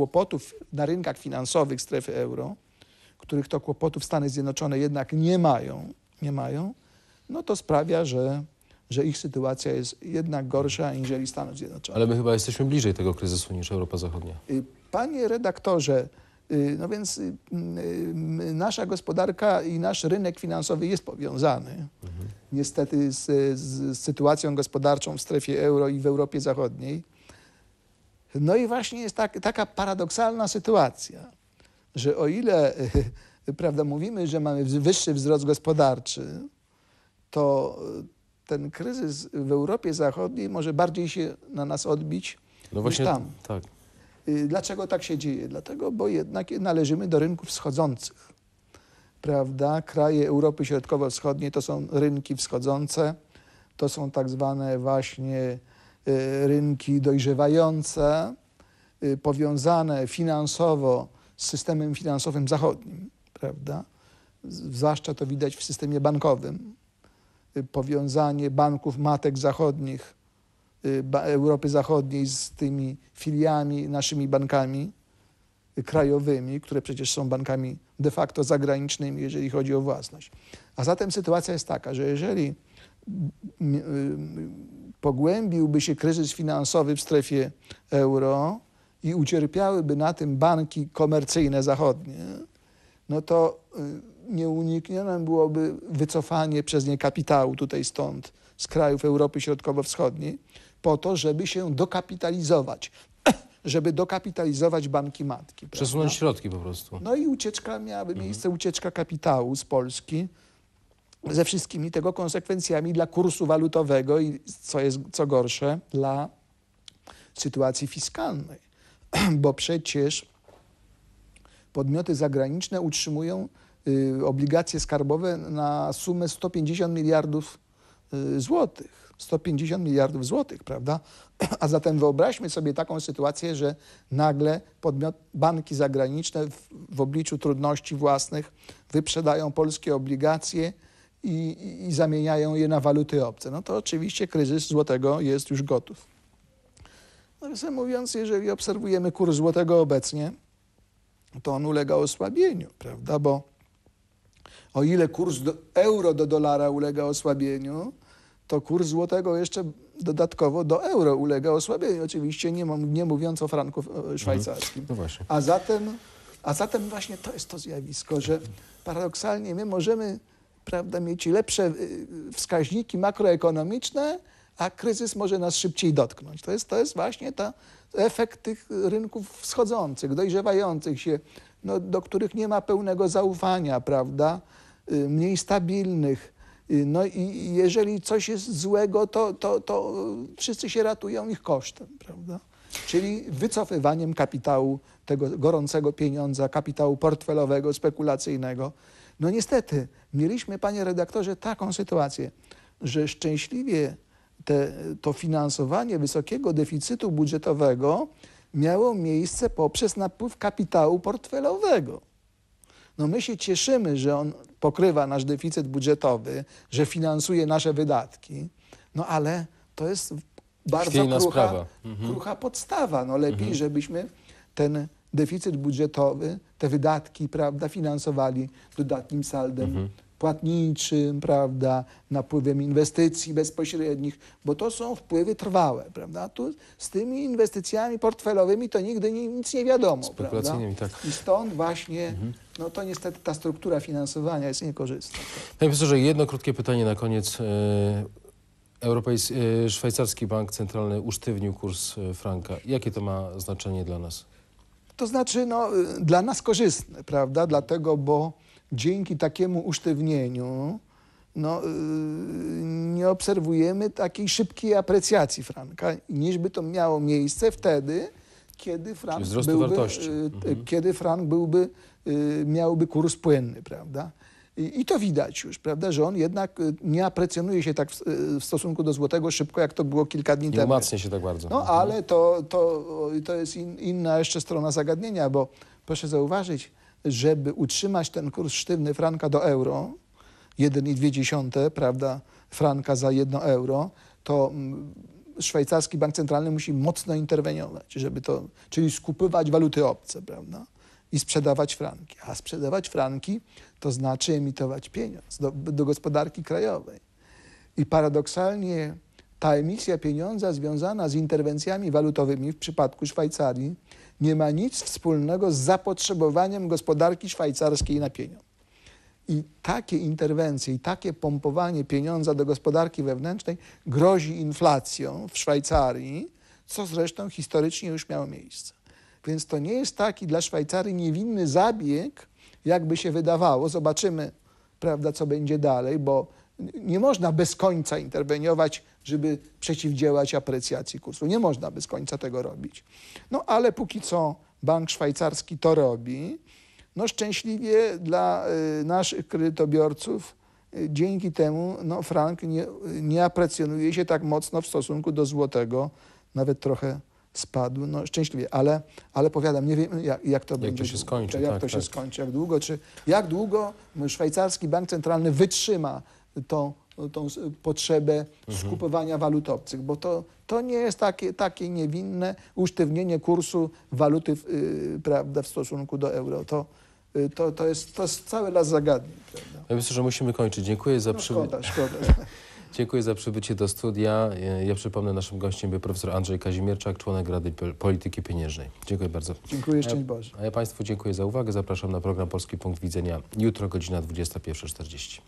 kłopotów na rynkach finansowych strefy euro, których to kłopotów Stany Zjednoczone jednak nie mają, nie mają no to sprawia, że, że ich sytuacja jest jednak gorsza aniżeli Stanów Zjednoczonych. Ale my chyba jesteśmy bliżej tego kryzysu niż Europa Zachodnia. Y, panie redaktorze, y, no więc y, nasza gospodarka i nasz rynek finansowy jest powiązany mhm. niestety z, z sytuacją gospodarczą w strefie euro i w Europie Zachodniej. No i właśnie jest tak, taka paradoksalna sytuacja, że o ile prawda, mówimy, że mamy wyższy wzrost gospodarczy, to ten kryzys w Europie Zachodniej może bardziej się na nas odbić no właśnie, niż tam. Tak. Y, dlaczego tak się dzieje? Dlatego, bo jednak należymy do rynków wschodzących. Prawda? Kraje Europy Środkowo-Wschodniej to są rynki wschodzące, to są tak zwane właśnie Y, rynki dojrzewające, y, powiązane finansowo z systemem finansowym zachodnim, prawda? Zwłaszcza to widać w systemie bankowym. Y, powiązanie banków matek zachodnich, Europy Zachodniej z tymi filiami, naszymi bankami krajowymi, które przecież są bankami de facto zagranicznymi, jeżeli chodzi o własność. A zatem sytuacja jest taka, że jeżeli Y, pogłębiłby się kryzys finansowy w strefie euro i ucierpiałyby na tym banki komercyjne zachodnie, no to y, nieuniknione byłoby wycofanie przez nie kapitału tutaj stąd z krajów Europy Środkowo-Wschodniej po to, żeby się dokapitalizować, żeby dokapitalizować banki matki. Przesunąć środki po prostu. No i ucieczka miałaby mhm. miejsce, mhm. ucieczka kapitału z Polski ze wszystkimi tego konsekwencjami dla kursu walutowego i co jest co gorsze dla sytuacji fiskalnej, bo przecież podmioty zagraniczne utrzymują y, obligacje skarbowe na sumę 150 miliardów y, złotych. 150 miliardów złotych, prawda? A zatem wyobraźmy sobie taką sytuację, że nagle podmiot, banki zagraniczne w, w obliczu trudności własnych wyprzedają polskie obligacje, i, i zamieniają je na waluty obce. No to oczywiście kryzys złotego jest już gotów. Nawiasem no mówiąc, jeżeli obserwujemy kurs złotego obecnie, to on ulega osłabieniu, prawda? Bo o ile kurs do, euro do dolara ulega osłabieniu, to kurs złotego jeszcze dodatkowo do euro ulega osłabieniu. Oczywiście nie, nie mówiąc o franku e, mhm. szwajcarskim. No a, zatem, a zatem właśnie to jest to zjawisko, że paradoksalnie my możemy prawda, mieć lepsze y, y, wskaźniki makroekonomiczne, a kryzys może nas szybciej dotknąć. To jest, to jest właśnie ta, efekt tych rynków wschodzących, dojrzewających się, no, do których nie ma pełnego zaufania, prawda, y, mniej stabilnych. No i jeżeli coś jest złego, to, to, to wszyscy się ratują ich kosztem, prawda. Czyli wycofywaniem kapitału, tego gorącego pieniądza, kapitału portfelowego, spekulacyjnego. No niestety, mieliśmy, panie redaktorze, taką sytuację, że szczęśliwie te, to finansowanie wysokiego deficytu budżetowego miało miejsce poprzez napływ kapitału portfelowego. No my się cieszymy, że on pokrywa nasz deficyt budżetowy, że finansuje nasze wydatki, no ale to jest bardzo krucha, mhm. mhm. krucha podstawa. No lepiej, mhm. żebyśmy ten deficyt budżetowy, te wydatki, prawda, finansowali dodatnim saldem mhm. płatniczym, prawda, napływem inwestycji bezpośrednich, bo to są wpływy trwałe, prawda? Tu z tymi inwestycjami portfelowymi to nigdy nie, nic nie wiadomo, Z prawda? Tak. I stąd właśnie mhm. No to niestety ta struktura finansowania jest niekorzystna. Panie profesorze, jedno krótkie pytanie na koniec. E, Europejs y, Szwajcarski Bank Centralny usztywnił kurs y, franka. Jakie to ma znaczenie dla nas? To znaczy no, y, dla nas korzystne, prawda? Dlatego, bo dzięki takiemu usztywnieniu no, nie obserwujemy takiej szybkiej aprecjacji franka, niż by to miało miejsce wtedy, kiedy frank byłby, mhm. kiedy frank byłby, miałby kurs płynny, prawda? I to widać już, prawda, że on jednak y, nie aprecjonuje się tak w, y, w stosunku do złotego szybko, jak to było kilka dni nie temu. Nie umacnia się tak bardzo. No mhm. ale to, to, to jest in, inna jeszcze strona zagadnienia, bo proszę zauważyć, żeby utrzymać ten kurs sztywny franka do euro, 1,2, prawda, franka za 1 euro, to mm, szwajcarski bank centralny musi mocno interweniować, żeby to, czyli skupywać waluty obce, prawda? i sprzedawać franki. A sprzedawać franki to znaczy emitować pieniądz do, do gospodarki krajowej. I paradoksalnie ta emisja pieniądza związana z interwencjami walutowymi w przypadku Szwajcarii nie ma nic wspólnego z zapotrzebowaniem gospodarki szwajcarskiej na pieniądz. I takie interwencje, i takie pompowanie pieniądza do gospodarki wewnętrznej grozi inflacją w Szwajcarii, co zresztą historycznie już miało miejsce. Więc to nie jest taki dla Szwajcarii niewinny zabieg, jakby się wydawało. Zobaczymy, prawda, co będzie dalej, bo nie można bez końca interweniować, żeby przeciwdziałać aprecjacji kursu. Nie można bez końca tego robić. No ale póki co bank szwajcarski to robi. No szczęśliwie dla y, naszych kredytobiorców y, dzięki temu no, frank nie, nie aprecjonuje się tak mocno w stosunku do złotego, nawet trochę spadł, no szczęśliwie, ale, ale powiadam, nie wiem jak, jak to jak będzie. To się skończy, jak tak, to tak. się skończy, jak długo, czy jak długo szwajcarski bank centralny wytrzyma tą, tą potrzebę mhm. skupowania mhm. walut obcych, bo to, to nie jest takie, takie niewinne usztywnienie kursu waluty yy, prawda, w stosunku do euro. To, y, to, to, jest, to jest cały las zagadnień. Prawda? Ja myślę, że musimy kończyć. Dziękuję za no, przybycie. Szkoda, szkoda. Dziękuję za przybycie do studia. Ja przypomnę, naszym gościem był profesor Andrzej Kazimierczak, członek Rady Polityki Pieniężnej. Dziękuję bardzo. Dziękuję, szczęść Boże. A ja Państwu dziękuję za uwagę. Zapraszam na program Polski Punkt Widzenia jutro godzina 21.40.